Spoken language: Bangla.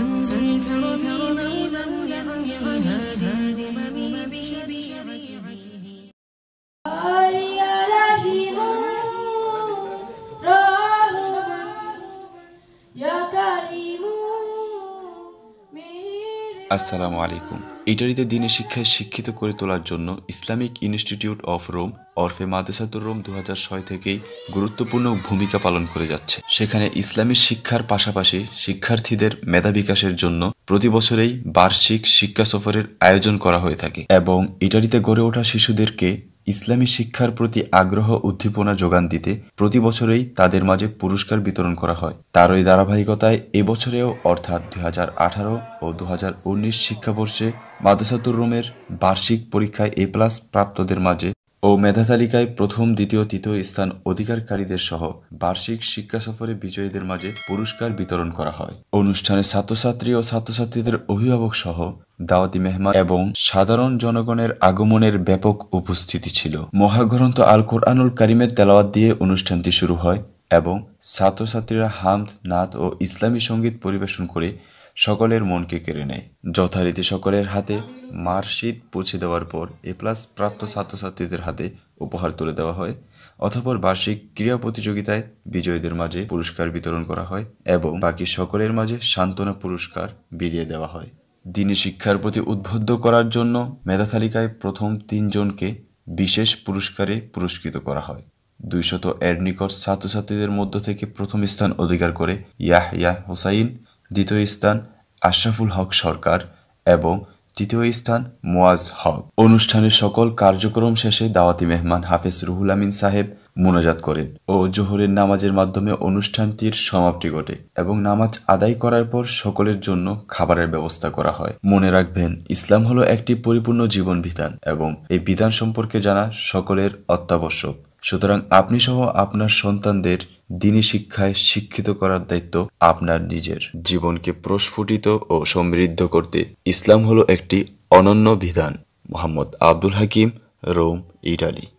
层层叠叠。আসসালামু আলাইকুম ইটালিতে দিনের শিক্ষায় শিক্ষিত করে তোলার জন্য ইসলামিক ইনস্টিটিউট অফ রোম অরফে মাদেসাতুর রোম দু থেকেই গুরুত্বপূর্ণ ভূমিকা পালন করে যাচ্ছে সেখানে ইসলামী শিক্ষার পাশাপাশি শিক্ষার্থীদের মেধা বিকাশের জন্য প্রতি বছরেই বার্ষিক শিক্ষা সফরের আয়োজন করা হয়ে থাকে এবং ইটালিতে গড়ে ওঠা শিশুদেরকে ইসলামী শিক্ষার প্রতি আগ্রহ উদ্দীপনা যোগান দিতে প্রতি বছরেই তাদের মাঝে পুরস্কার বিতরণ করা হয় তারই ধারাবাহিকতায় এবছরেও অর্থাৎ দুই ও দু শিক্ষাবর্ষে মাদ্রাসাতুর রুমের বার্ষিক পরীক্ষায় এ প্লাস প্রাপ্তদের মাঝে ও মেধা তালিকায় প্রথম দ্বিতীয় তৃতীয় স্থান অধিকারকারীদের সহ বার্ষিক শিক্ষা সফরে বিজয়ীদের মাঝে পুরস্কার বিতরণ করা হয় অনুষ্ঠানে ছাত্রছাত্রী ও ছাত্রছাত্রীদের অভিভাবক সহ দাওয়াতি মেহমান এবং সাধারণ জনগণের আগমনের ব্যাপক উপস্থিতি ছিল মহাগ্রন্থ আল কোরআনুল কারিমের তেলাওয়াত দিয়ে অনুষ্ঠানটি শুরু হয় এবং ছাত্রছাত্রীরা হামদ নাথ ও ইসলামী সঙ্গীত পরিবেশন করে সকলের মনকে কেড়ে নেয় যথারীতি সকলের হাতে মার্কশিট পৌঁছে দেওয়ার পর এ প্লাস প্রাপ্ত ছাত্রছাত্রীদের হাতে উপহার তুলে দেওয়া হয় অথপর বার্ষিক ক্রীড়া প্রতিযোগিতায় বিজয়ীদের মাঝে পুরস্কার বিতরণ করা হয় এবং বাকি সকলের মাঝে সান্ত্বনা পুরস্কার বিলিয়ে দেওয়া হয় দিনে শিক্ষার প্রতি উদ্বুদ্ধ করার জন্য মেধাতালিকায় প্রথম তিনজনকে বিশেষ পুরস্কারে পুরস্কৃত করা হয় দুইশত এর ছাত্রছাত্রীদের মধ্য থেকে প্রথম স্থান অধিকার করে ইয়াহ ইয়াহ হোসাইন দ্বিতীয় স্থান আশরাফুল হক সরকার এবং তৃতীয় স্থান মোয়াজ হক অনুষ্ঠানের সকল কার্যক্রম শেষে দাওয়াতি মেহমান হাফেজ রুহুল আমিন সাহেব মোনাজাত করেন ও জোহরের নামাজের মাধ্যমে অনুষ্ঠানটির সমাপ্তি ঘটে এবং নামাজ আদায় করার পর সকলের জন্য খাবারের ব্যবস্থা করা হয় মনে রাখবেন ইসলাম হলো একটি পরিপূর্ণ জীবন বিধান এবং এই বিধান সম্পর্কে জানা সকলের অত্যাবশ্যক সুতরাং আপনি সহ আপনার সন্তানদের দিনী শিক্ষায় শিক্ষিত করার দায়িত্ব আপনার নিজের জীবনকে প্রস্ফুটিত ও সমৃদ্ধ করতে ইসলাম হলো একটি অনন্য বিধান মোহাম্মদ আব্দুল হাকিম রোম ইটালি